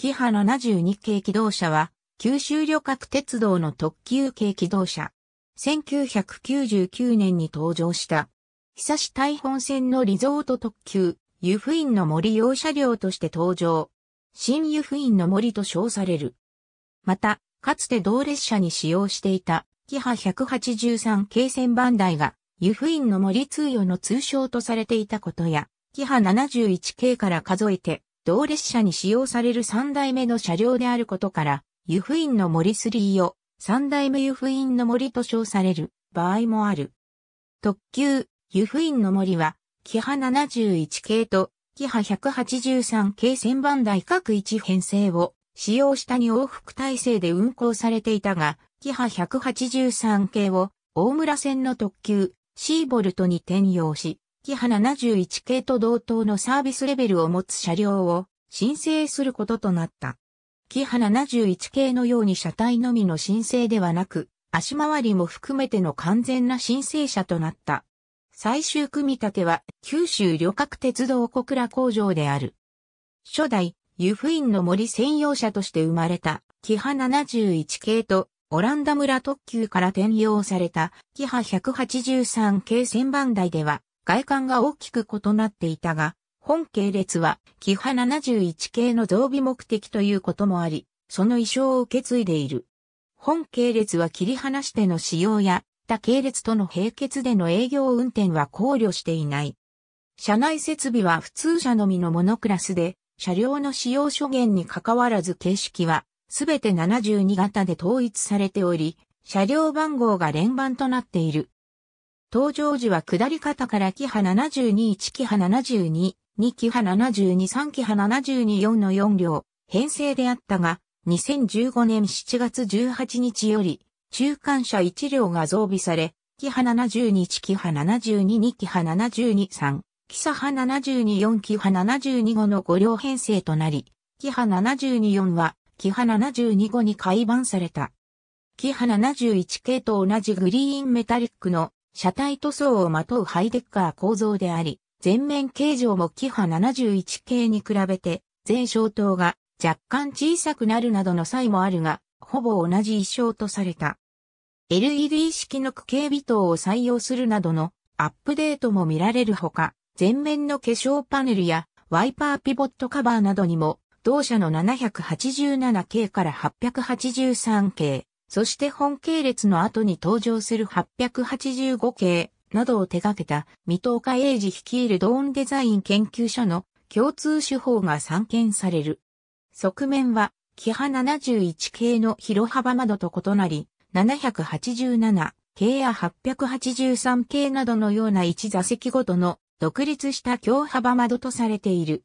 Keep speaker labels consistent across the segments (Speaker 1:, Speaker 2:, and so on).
Speaker 1: キハ72系機動車は、九州旅客鉄道の特急系機動車。1999年に登場した。久し大本線のリゾート特急、湯布院の森用車両として登場。新湯布院の森と称される。また、かつて同列車に使用していた、キハ183系線番台が、湯布院の森通用の通称とされていたことや、キハ71系から数えて、同列車に使用される3代目の車両であることから、湯布院の森3を3代目湯布院の森と称される場合もある。特急、湯布院の森は、キハ71系とキハ183系1番台各1編成を使用したに往復体制で運行されていたが、キハ183系を大村線の特急シーボルトに転用し、キハ71系と同等のサービスレベルを持つ車両を申請することとなった。キハ71系のように車体のみの申請ではなく、足回りも含めての完全な申請者となった。最終組み立ては九州旅客鉄道小倉工場である。初代、ユフインの森専用車として生まれた、キハ71系と、オランダ村特急から転用された、キハ183系船番台では、外観が大きく異なっていたが、本系列は、キハ71系の増備目的ということもあり、その衣装を受け継いでいる。本系列は切り離しての使用や、他系列との並結での営業運転は考慮していない。車内設備は普通車のみのモノクラスで、車両の使用諸限に関わらず形式は、すべて72型で統一されており、車両番号が連番となっている。登場時は下り方からキハ721キハ722、キハ723キハ724の4両、編成であったが、2015年7月18日より、中間車1両が増備され、キハ721キハ722キハ723、キサハ724キハ725の5両編成となり、キハ724は、キハ725に改版された。キハ71系と同じグリーンメタリックの車体塗装をまとうハイデッカー構造であり、前面形状もキハ71系に比べて、全小灯が若干小さくなるなどの際もあるが、ほぼ同じ一装とされた。LED 式の区形微灯を採用するなどのアップデートも見られるほか、前面の化粧パネルやワイパーピボットカバーなどにも、同社の7 8 7系から8 8 3系、そして本系列の後に登場する885系などを手掛けた、未東海英治率いるドーンデザイン研究所の共通手法が散見される。側面は、キハ71系の広幅窓と異なり、787系や883系などのような一座席ごとの独立した強幅窓とされている。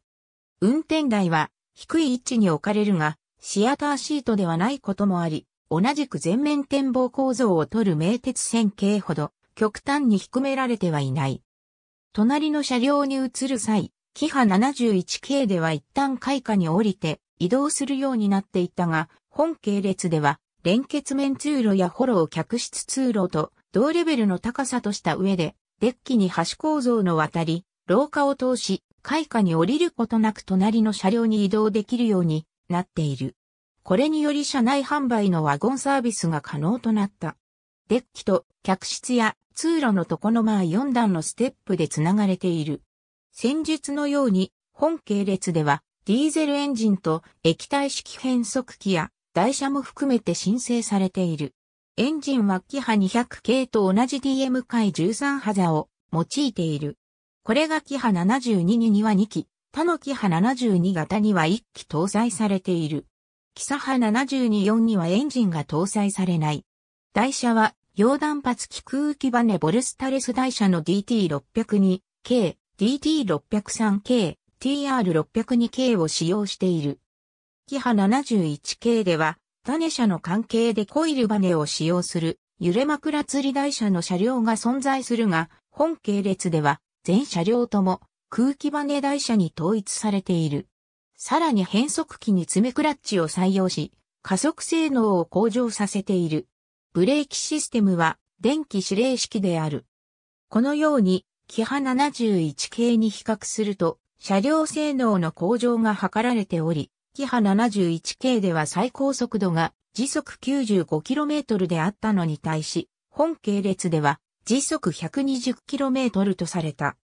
Speaker 1: 運転台は低い位置に置かれるが、シアターシートではないこともあり、同じく全面展望構造を取る名鉄線形ほど極端に低められてはいない。隣の車両に移る際、キハ71系では一旦開花に降りて移動するようになっていたが、本系列では連結面通路やホロー客室通路と同レベルの高さとした上で、デッキに端構造の渡り、廊下を通し、開花に降りることなく隣の車両に移動できるようになっている。これにより車内販売のワゴンサービスが可能となった。デッキと客室や通路の床の間4段のステップで繋がれている。先日のように、本系列では、ディーゼルエンジンと液体式変速機や台車も含めて申請されている。エンジンはキハ200系と同じ DM 回13ハザを用いている。これがキハ72には2機、他のキハ72型には1機搭載されている。キサハ724にはエンジンが搭載されない。台車は、溶断発気空気バネボルスタレス台車の DT602、K、DT603、K、TR602、K を使用している。キハ71 K では、種車の関係でコイルバネを使用する、揺れ枕釣り台車の車両が存在するが、本系列では、全車両とも、空気バネ台車に統一されている。さらに変速機に爪クラッチを採用し、加速性能を向上させている。ブレーキシステムは電気指令式である。このように、キハ71系に比較すると、車両性能の向上が図られており、キハ71系では最高速度が時速 95km であったのに対し、本系列では時速 120km とされた。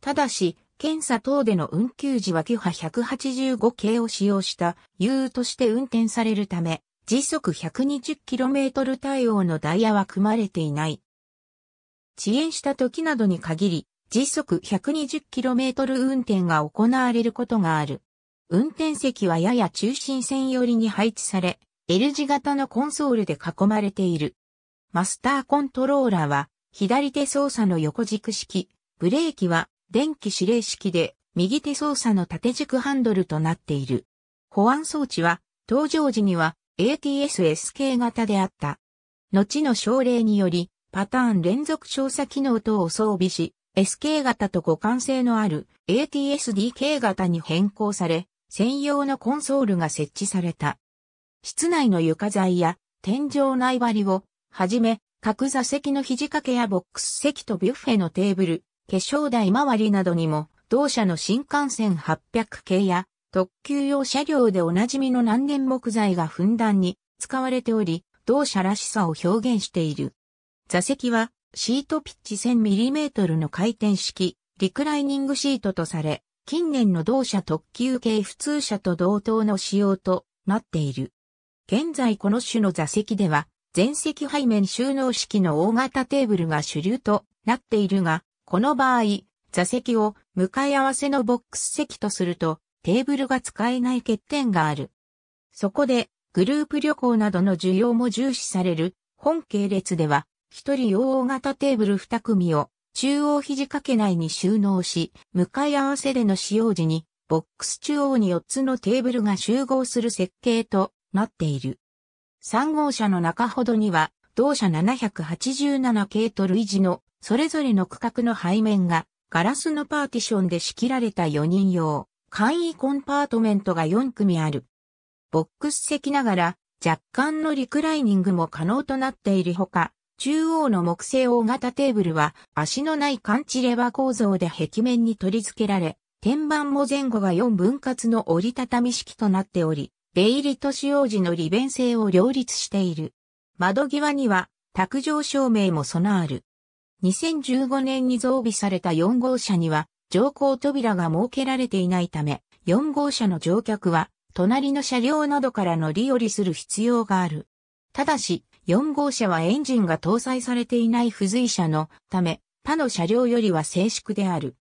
Speaker 1: ただし、検査等での運休時はキハ185系を使用した U として運転されるため、時速 120km 対応のダイヤは組まれていない。遅延した時などに限り、時速 120km 運転が行われることがある。運転席はやや中心線寄りに配置され、L 字型のコンソールで囲まれている。マスターコントローラーは、左手操作の横軸式、ブレーキは電気指令式で右手操作の縦軸ハンドルとなっている。保安装置は登場時には ATSS k 型であった。後の省令によりパターン連続調査機能等を装備し、SK 型と互換性のある ATSDK 型に変更され、専用のコンソールが設置された。室内の床材や天井内張りをはじめ、各座席の肘掛けやボックス席とビュッフェのテーブル、化粧台周りなどにも、同社の新幹線800系や特急用車両でおなじみの難年木材がふんだんに使われており、同社らしさを表現している。座席はシートピッチ 1000mm の回転式、リクライニングシートとされ、近年の同社特急系普通車と同等の仕様となっている。現在この種の座席では、全席背面収納式の大型テーブルが主流となっているが、この場合、座席を向かい合わせのボックス席とすると、テーブルが使えない欠点がある。そこで、グループ旅行などの需要も重視される、本系列では、一人用大型テーブル二組を中央肘掛け内に収納し、向かい合わせでの使用時に、ボックス中央に4つのテーブルが集合する設計となっている。3号車の中ほどには、同社787系と類似のそれぞれの区画の背面がガラスのパーティションで仕切られた4人用、簡易コンパートメントが4組ある。ボックス席ながら若干のリクライニングも可能となっているほか、中央の木製大型テーブルは足のない感知レバー構造で壁面に取り付けられ、天板も前後が4分割の折りたたみ式となっており、出入りと使用時の利便性を両立している。窓際には卓上照明も備わる。2015年に増備された4号車には乗降扉が設けられていないため、4号車の乗客は隣の車両などから乗り降りする必要がある。ただし、4号車はエンジンが搭載されていない付随車のため、他の車両よりは静粛である。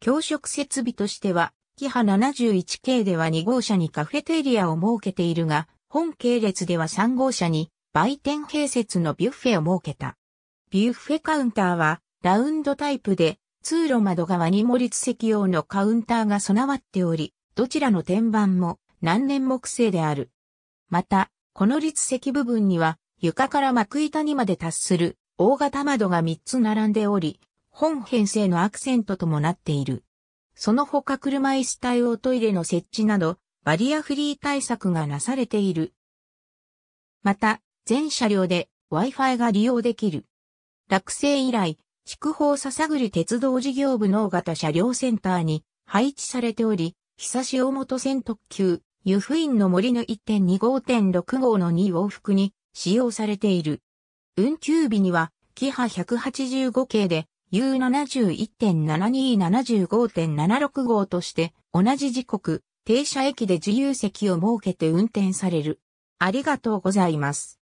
Speaker 1: 教職設備としては、キハ71系では2号車にカフェテリアを設けているが、本系列では3号車に売店併設のビュッフェを設けた。ビュッフェカウンターは、ラウンドタイプで、通路窓側に盛り付席用のカウンターが備わっており、どちらの天板も何年木製である。また、この立石部分には、床から幕板にまで達する大型窓が3つ並んでおり、本編成のアクセントともなっている。その他車椅子対応トイレの設置など、バリアフリー対策がなされている。また、全車両で Wi-Fi が利用できる。落成以来、筑豊笹栗鉄道事業部の大型車両センターに配置されており、久し大本線特急、湯布院の森の1.25.6号の2往復に使用されている。運休日には、キハ185系で U71.7275.76 号として同じ時刻、停車駅で自由席を設けて運転される。ありがとうございます。